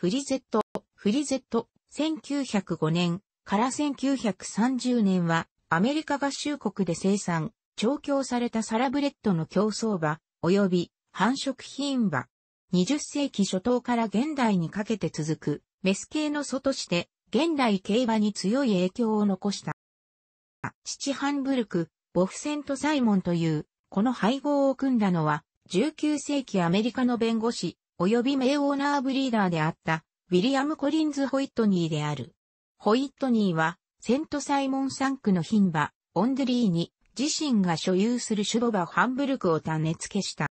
フリゼット、フリゼット、1905年から1930年は、アメリカ合衆国で生産、調教されたサラブレッドの競争馬、及び繁殖品馬。20世紀初頭から現代にかけて続く、メス系の祖として、現代競馬に強い影響を残した。父ハンブルク、ボフセント・サイモンという、この配合を組んだのは、19世紀アメリカの弁護士、及び名オーナーブリーダーであった、ウィリアム・コリンズ・ホイットニーである。ホイットニーは、セント・サイモンサンクの牝馬、オンドリーに、自身が所有する種母馬ハンブルクを種付けした。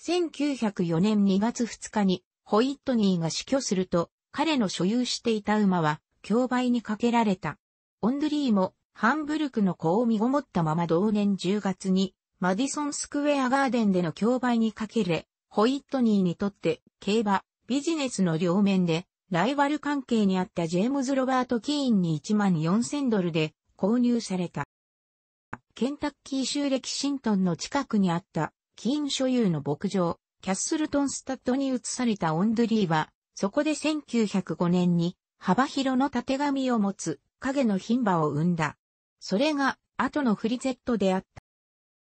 1904年2月2日に、ホイットニーが死去すると、彼の所有していた馬は、競売にかけられた。オンドリーも、ハンブルクの子を身ごもったまま同年10月に、マディソンスクウェアガーデンでの競売にかけれ、ホイットニーにとって競馬、ビジネスの両面でライバル関係にあったジェームズ・ロバート・キーンに1万4000ドルで購入された。ケンタッキー州レキシントンの近くにあったキーン所有の牧場、キャッスルトンスタッドに移されたオンドゥリーは、そこで1905年に幅広の縦紙を持つ影の牝馬を生んだ。それが後のフリゼットであった。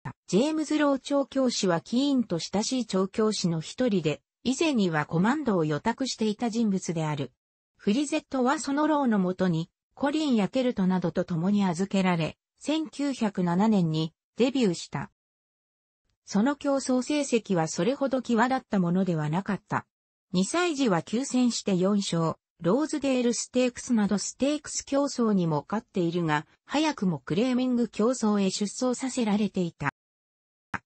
た。ジェームズ・ロー調教師はキーンと親しい調教師の一人で、以前にはコマンドを予託していた人物である。フリゼットはそのローのもとに、コリンやケルトなどと共に預けられ、1907年にデビューした。その競争成績はそれほど際立ったものではなかった。2歳児は休戦して4勝、ローズデールステークスなどステークス競争にも勝っているが、早くもクレーミング競争へ出走させられていた。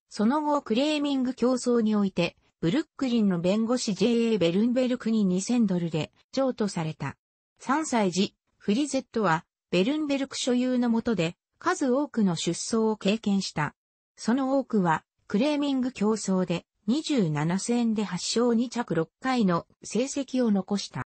その後クレーミング競争において、ブルックリンの弁護士 J.A. ベルンベルクに2000ドルで譲渡された。3歳時、フリゼットはベルンベルク所有の下で数多くの出走を経験した。その多くはクレーミング競争で27戦で8勝2着6回の成績を残した。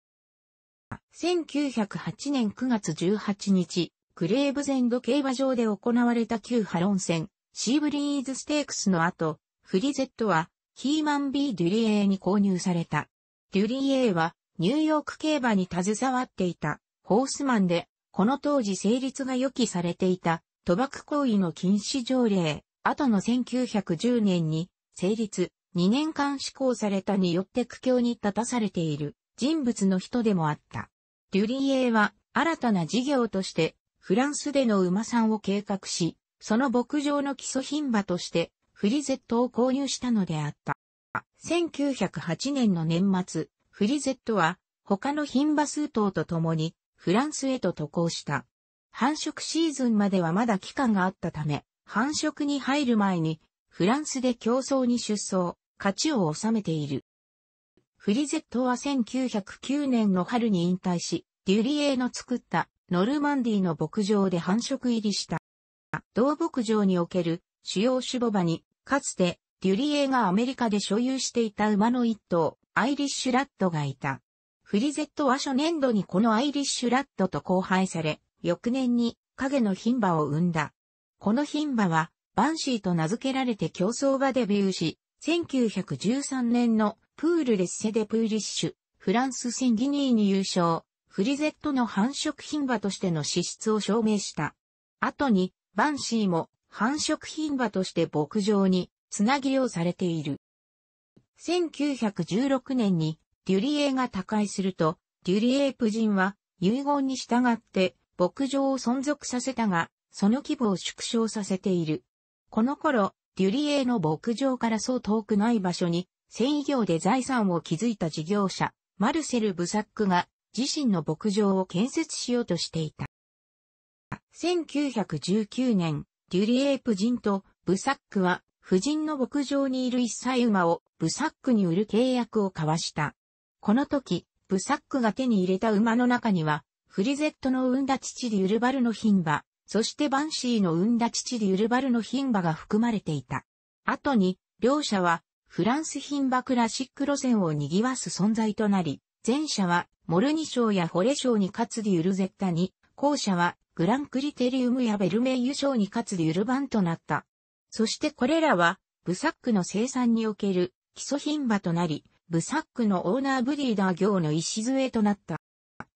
1908年9月18日、クレーブゼンド競馬場で行われた旧ハロン戦、シーブリーズステークスの後、フリゼットはキーマン B デュリエーに購入された。デュリエーはニューヨーク競馬に携わっていたホースマンで、この当時成立が予期されていた賭博行為の禁止条例、後の1910年に成立、2年間施行されたによって苦境に立たされている人物の人でもあった。デュリエーは新たな事業としてフランスでの馬さんを計画し、その牧場の基礎品馬として、フリゼットを購入したのであった。1908年の年末、フリゼットは、他の品馬数頭と共に、フランスへと渡航した。繁殖シーズンまではまだ期間があったため、繁殖に入る前に、フランスで競争に出走、勝ちを収めている。フリゼットは1909年の春に引退し、デュリエーの作ったノルマンディの牧場で繁殖入りした。同牧場における主要種母馬に、かつてデュリエがアメリカで所有していた馬の一頭、アイリッシュラットがいた。フリゼットは初年度にこのアイリッシュラットと交配され、翌年に影の牝馬を生んだ。この牝馬は、バンシーと名付けられて競争馬デビューし、1913年のプールレッセデプーリッシュ、フランス戦ギニーに優勝、フリゼットの繁殖牝馬としての資質を証明した。後にバンシーも繁殖品馬として牧場につなぎをされている。1916年にデュリエーが他界すると、デュリエー夫人は遺言に従って牧場を存続させたが、その規模を縮小させている。この頃、デュリエーの牧場からそう遠くない場所に、繊維業で財産を築いた事業者、マルセル・ブサックが自身の牧場を建設しようとしていた。1919年、デュリエープ人とブサックは、夫人の牧場にいる一歳馬をブサックに売る契約を交わした。この時、ブサックが手に入れた馬の中には、フリゼットの生んだ父デュルバルの牝馬、そしてバンシーの生んだ父デュルバルの牝馬が含まれていた。後に、両者は、フランス牝馬クラシック路線を賑わす存在となり、前者は、モルニ賞やホレ賞に勝つデュルゼッタに、後者はグランクリテリウムやベルメイユ賞に勝つデュルバンとなった。そしてこれらは、ブサックの生産における基礎品場となり、ブサックのオーナーブリーダー業の礎となった。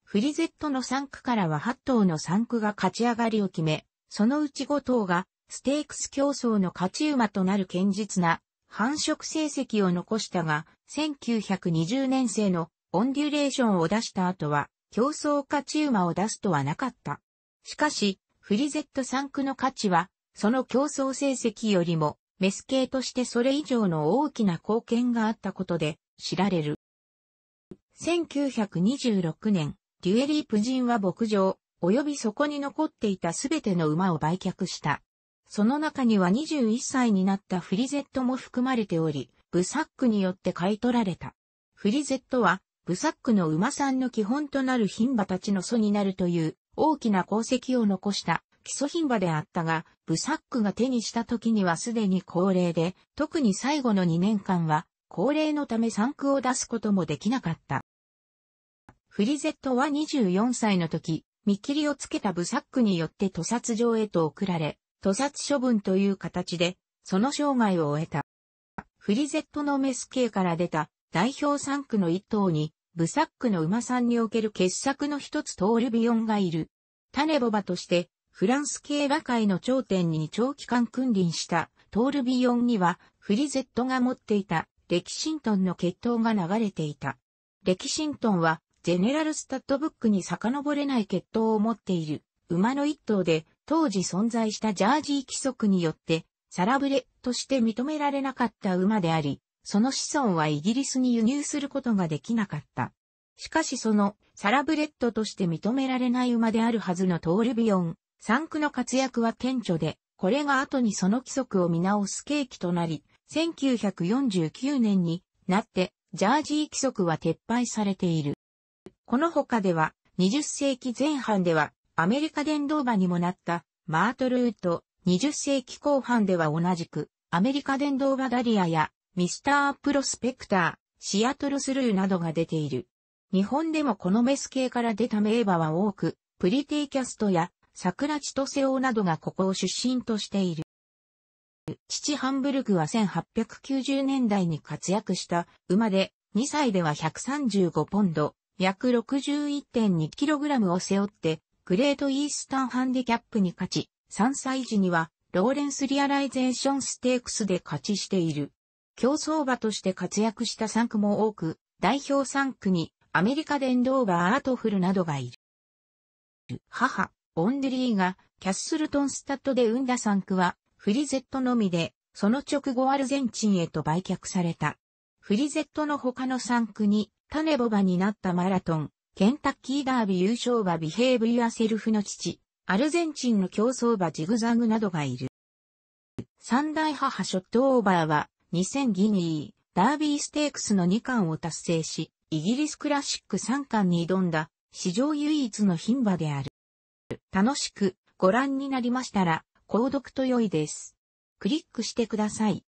フリゼットの3区からは8頭の3区が勝ち上がりを決め、そのうち5頭がステークス競争の勝ち馬となる堅実な繁殖成績を残したが、1920年生のオンデュレーションを出した後は、競争価値馬を出すとはなかった。しかし、フリゼット産区の価値は、その競争成績よりも、メス系としてそれ以上の大きな貢献があったことで、知られる。1926年、デュエリープ人は牧場、及びそこに残っていたすべての馬を売却した。その中には21歳になったフリゼットも含まれており、ブサックによって買い取られた。フリゼットはブサックの馬さんの基本となる牝馬たちの祖になるという大きな功績を残した基礎牝馬であったが、ブサックが手にした時にはすでに高齢で、特に最後の2年間は高齢のため産区を出すこともできなかった。フリゼットは24歳の時、見切りをつけたブサックによって屠殺場へと送られ、屠殺処分という形で、その生涯を終えた。フリゼットのメス系から出た代表3区の一頭にブサックの馬さんにおける傑作の一つトールビヨンがいる。タネボバとして、フランス競馬界の頂点に長期間君臨したトールビヨンには、フリゼットが持っていた、レキシントンの血統が流れていた。レキシントンは、ジェネラルスタッドブックに遡れない血統を持っている、馬の一頭で、当時存在したジャージー規則によって、サラブレとして認められなかった馬であり、その子孫はイギリスに輸入することができなかった。しかしそのサラブレッドとして認められない馬であるはずのトールビヨン、産区の活躍は顕著で、これが後にその規則を見直す契機となり、1949年になってジャージー規則は撤廃されている。この他では、20世紀前半ではアメリカ電動馬にもなったマートルート、20世紀後半では同じくアメリカ電動馬ダリアやミスタープロスペクター、シアトルスルーなどが出ている。日本でもこのメス系から出た名馬は多く、プリティキャストや桜千歳王などがここを出身としている。父ハンブルクは1890年代に活躍した馬で、2歳では135ポンド、約 61.2kg を背負って、グレートイースタンハンディキャップに勝ち、3歳時にはローレンスリアライゼーションステークスで勝ちしている。競争馬として活躍した3区も多く、代表3区にアメリカ電動馬アートフルなどがいる。母、オンデリーがキャッスルトンスタッドで生んだ3区はフリゼットのみで、その直後アルゼンチンへと売却された。フリゼットの他の3区に種ボ馬になったマラトン、ケンタッキーダービー優勝馬ビヘイブ・ユアセルフの父、アルゼンチンの競争馬ジグザグなどがいる。三大母ショットオーバーは2000ギニー、ダービーステークスの2冠を達成し、イギリスクラシック3冠に挑んだ、史上唯一の牝馬である。楽しくご覧になりましたら、購読と良いです。クリックしてください。